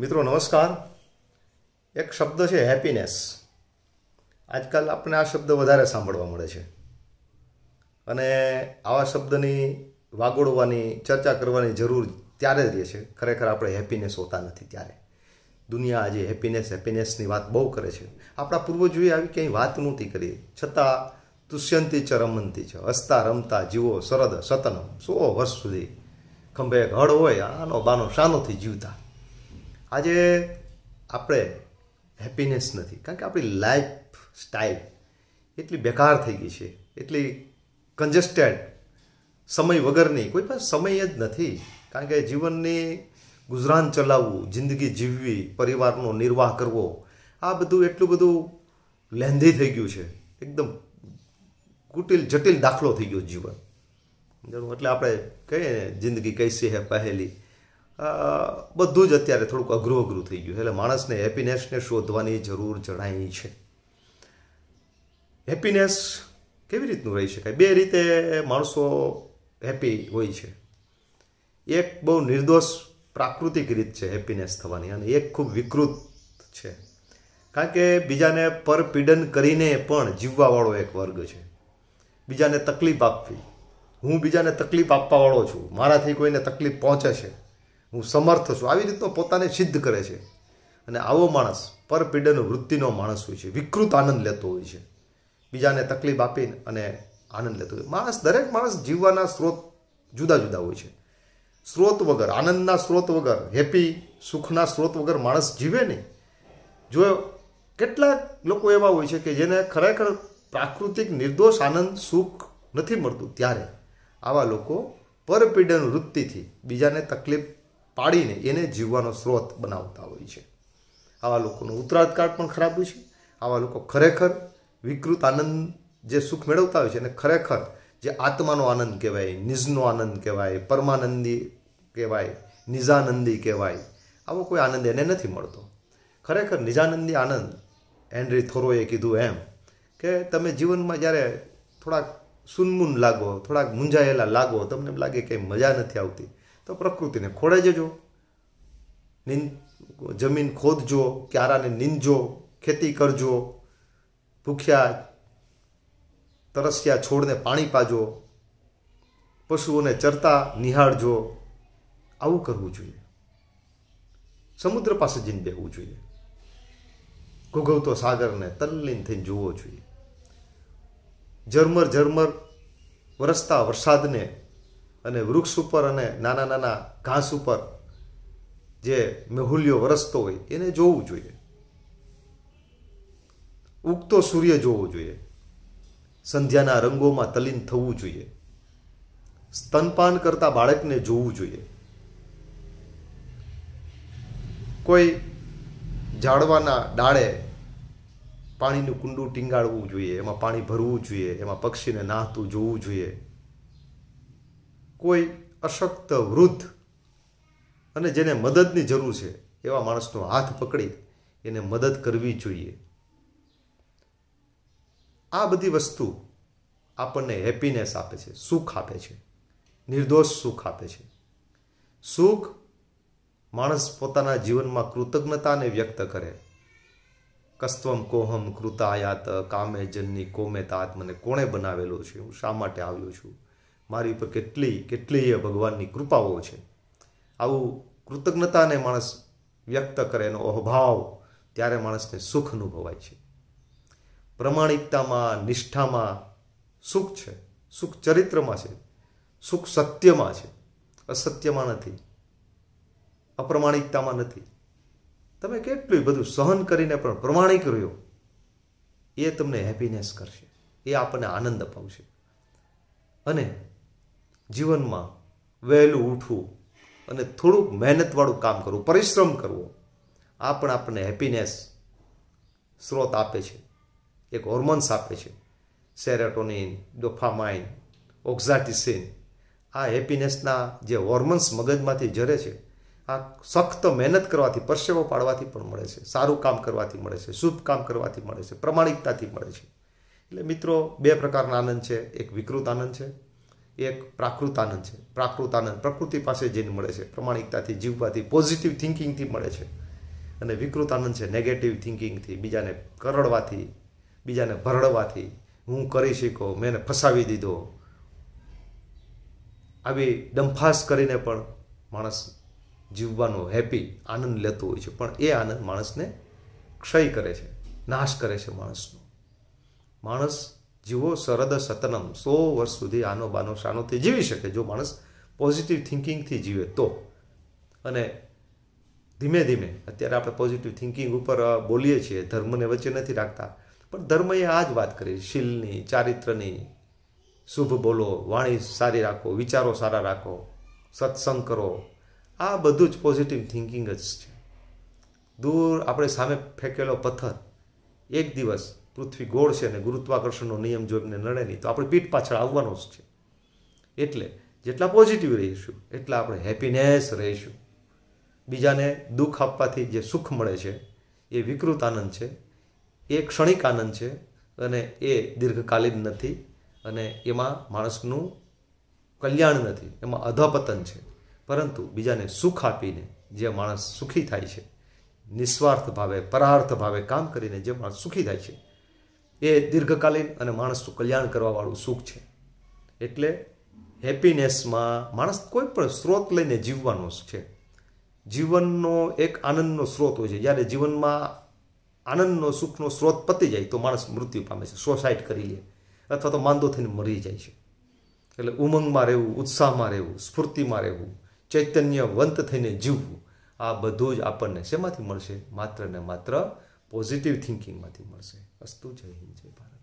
મિત્રો નમસ્કાર એક શબ્દ છે હેપીનેસ આજકાલ આપણને આ શબ્દ વધારે સાંભળવા મળે છે અને આવા શબ્દની વાગોળવાની ચર્ચા કરવાની જરૂર ત્યારે જ રહે છે ખરેખર આપણે હેપીનેસ હોતા નથી ત્યારે દુનિયા આજે હેપીનેસ હેપીનેસની વાત બહુ કરે છે આપણા પૂર્વજોએ આવી ક્યાંય વાત નહોતી કરી છતાં તુષ્યંતી ચ રમંતી છે હસતા રમતા જીવો સરદ સતન સો વર્ષ સુધી ખંભે ઘડ હોય આનો બાનો શાનોથી જીવતા આજે આપણે હેપીનેસ નથી કારણ કે આપણી લાઈફ સ્ટાઇલ એટલી બેકાર થઈ ગઈ છે એટલી કન્જેસ્ટેડ સમય વગરની કોઈ પણ સમય જ નથી કારણ કે જીવનની ગુજરાન ચલાવવું જિંદગી જીવવી પરિવારનો નિર્વાહ કરવો આ બધું એટલું બધું લેંધી થઈ ગયું છે એકદમ કુટિલ જટિલ દાખલો થઈ ગયો જીવન એટલે આપણે કહીએ ને જિંદગી કૈસી હે પહેલી બધું જ અત્યારે થોડુંક અઘરું અઘરું થઈ ગયું એટલે માણસને હેપીનેસને શોધવાની જરૂર જણાય છે હેપીનેસ કેવી રીતનું રહી શકાય બે રીતે માણસો હેપી હોય છે એક બહુ નિર્દોષ પ્રાકૃતિક રીત છે હેપીનેસ થવાની અને એક ખૂબ વિકૃત છે કારણ કે બીજાને પરપીડન કરીને પણ જીવવાવાળો એક વર્ગ છે બીજાને તકલીફ આપવી હું બીજાને તકલીફ આપવાવાળો છું મારાથી કોઈને તકલીફ પહોંચે છે હું સમર્થ છું આવી રીતનો પોતાને સિદ્ધ કરે છે અને આવો માણસ પરપીડન વૃત્તિનો માણસ હોય છે વિકૃત આનંદ લેતો હોય છે બીજાને તકલીફ આપીને અને આનંદ લેતો હોય માણસ દરેક માણસ જીવવાના સ્ત્રોત જુદા જુદા હોય છે સ્ત્રોત વગર આનંદના સ્ત્રોત વગર હેપી સુખના સ્ત્રોત વગર માણસ જીવે નહીં જો કેટલા લોકો એવા હોય છે કે જેને ખરેખર પ્રાકૃતિક નિર્દોષ આનંદ સુખ નથી મળતું ત્યારે આવા લોકો પરપીડન વૃત્તિથી બીજાને તકલીફ પાડીને એને જીવવાનો સ્રોત બનાવતા હોય છે આવા લોકોનું ઉત્તરાધિકાર પણ ખરાબ હોય છે આવા લોકો ખરેખર વિકૃત આનંદ જે સુખ મેળવતા હોય છે અને ખરેખર જે આત્માનો આનંદ કહેવાય નિજનો આનંદ કહેવાય પરમાનંદી કહેવાય નિજાનંદી કહેવાય આવો કોઈ આનંદ એને નથી મળતો ખરેખર નિજાનંદી આનંદ એન્ડ્રી થોરોએ કીધું એમ કે તમે જીવનમાં જ્યારે થોડાક સુનમુન લાગો થોડાક મૂંઝાયેલા લાગો તમને એમ લાગે કે મજા નથી આવતી તો પ્રકૃતિને ખોળે જજો નિન જમીન ખોદજો ક્યારાને નીંદજો ખેતી કરજો ભૂખ્યા તરસ્યા છોડને પાણી પાજો પશુઓને ચરતા નિહાળજો આવું કરવું જોઈએ સમુદ્ર પાસે જીન બેહવું જોઈએ ઘૂઘવતો સાગરને તલ્લીન થઈને જોવો જોઈએ ઝરમર ઝરમર વરસતા વરસાદને અને વૃક્ષ ઉપર અને નાના નાના ઘાસ ઉપર જે મેહુલ્યો વરસતો હોય એને જોવું જોઈએ ઉગતો સૂર્ય જોવો જોઈએ સંધ્યાના રંગોમાં તલીન થવું જોઈએ સ્તનપાન કરતા બાળકને જોવું જોઈએ કોઈ ઝાડવાના ડાળે પાણીનું કુંડું ટીંગાળવું જોઈએ એમાં પાણી ભરવું જોઈએ એમાં પક્ષીને નાહતું જોવું જોઈએ કોઈ અશક્ત વૃદ્ધ અને જેને મદદની જરૂર છે એવા માણસનો હાથ પકડી એને મદદ કરવી જોઈએ આ બધી વસ્તુ આપણને હેપીનેસ આપે છે સુખ આપે છે નિર્દોષ સુખ આપે છે સુખ માણસ પોતાના જીવનમાં કૃતજ્ઞતાને વ્યક્ત કરે કસ્તમ કોહમ કૃતાયાત કામે જનની કોમે તાત મને કોણે બનાવેલો છે હું શા માટે આવ્યો છું મારી ઉપર કેટલી કેટલીય ભગવાનની કૃપાઓ છે આવું કૃતજ્ઞતાને માણસ વ્યક્ત કરે એનો અભાવ ત્યારે માણસને સુખ અનુભવાય છે પ્રમાણિકતામાં નિષ્ઠામાં સુખ છે સુખ ચરિત્રમાં છે સુખ સત્યમાં છે અસત્યમાં નથી અપ્રમાણિકતામાં નથી તમે કેટલું બધું સહન કરીને પણ પ્રમાણિક રહ્યો એ તમને હેપીનેસ કરશે એ આપણને આનંદ અપાવશે અને જીવનમાં વહેલું ઉઠવું અને થોડુંક મહેનતવાળું કામ કરવું પરિશ્રમ કરવો આ પણ આપણને હેપીનેસ સ્ત્રોત આપે છે એક હોર્મોન્સ આપે છે સેરેટોનિન ડોફામાઇન ઓક્ઝાટિસિન આ હેપીનેસના જે હોર્મોન્સ મગજમાંથી ઝરે છે આ સખ્ત મહેનત કરવાથી પરસેવો પાડવાથી પણ મળે છે સારું કામ કરવાથી મળે છે શુભ કામ કરવાથી મળે છે પ્રમાણિકતાથી મળે છે એટલે મિત્રો બે પ્રકારના આનંદ છે એક વિકૃત આનંદ છે એક પ્રાકૃત આનંદ છે પ્રાકૃત આનંદ પ્રકૃતિ પાસે જઈને મળે છે પ્રમાણિકતાથી જીવવાથી પોઝિટિવ થિંકિંગથી મળે છે અને વિકૃત આનંદ છે નેગેટિવ થિંકિંગથી બીજાને કરડવાથી બીજાને ભરડવાથી હું કરી શીખો મેં એને ફસાવી દીધો આવી ડંફાસ કરીને પણ માણસ જીવવાનો હેપી આનંદ લેતો હોય છે પણ એ આનંદ માણસને ક્ષય કરે છે નાશ કરે છે માણસનો માણસ જીવો સરદ સતનમ સો વર્ષ સુધી આનો બાનો શાનોથી જીવી શકે જો માણસ પોઝિટિવ થિંકિંગથી જીવે તો અને ધીમે ધીમે અત્યારે આપણે પોઝિટિવ થિંકિંગ ઉપર બોલીએ છીએ ધર્મને વચ્ચે નથી રાખતા પણ ધર્મએ આ જ વાત કરી શીલની ચારિત્રની શુભ બોલો વાણી સારી રાખો વિચારો સારા રાખો સત્સંગ કરો આ બધું જ પોઝિટિવ થિંકિંગ જ છે દૂર આપણે સામે ફેંકેલો પથ્થર એક દિવસ પૃથ્વી ગોળ છે અને ગુરુત્વાકર્ષણનો નિયમ જો એમને નડે નહીં તો આપણે પીઠ પાછળ આવવાનો જ છે એટલે જેટલા પોઝિટિવ રહીશું એટલા આપણે હેપીનેસ રહીશું બીજાને દુઃખ આપવાથી જે સુખ મળે છે એ વિકૃત આનંદ છે એ ક્ષણિક આનંદ છે અને એ દીર્ઘકાલીન નથી અને એમાં માણસનું કલ્યાણ નથી એમાં અધપતન છે પરંતુ બીજાને સુખ આપીને જે માણસ સુખી થાય છે નિસ્વાર્થ ભાવે પરાર્થ ભાવે કામ કરીને જે માણસ સુખી થાય છે એ દીર્ઘકાલીન અને માણસનું કલ્યાણ કરવાવાળું સુખ છે એટલે હેપીનેસમાં માણસ કોઈ પણ સ્ત્રોત લઈને જીવવાનો છે જીવનનો એક આનંદનો સ્ત્રોત હોય છે જ્યારે જીવનમાં આનંદનો સુખનો સ્ત્રોત પતી જાય તો માણસ મૃત્યુ પામે છે સોસાઇડ કરી લે અથવા તો માંદો થઈને મરી જાય છે એટલે ઉમંગમાં રહેવું ઉત્સાહમાં રહેવું સ્ફૂર્તિમાં રહેવું ચૈતન્યવંત થઈને જીવવું આ બધું જ આપણને શેમાંથી મળશે માત્ર ને માત્ર પોઝિટિવ થિંકિંગમાંથી મળશે અસ્તુ જય હિન્દ જય ભારત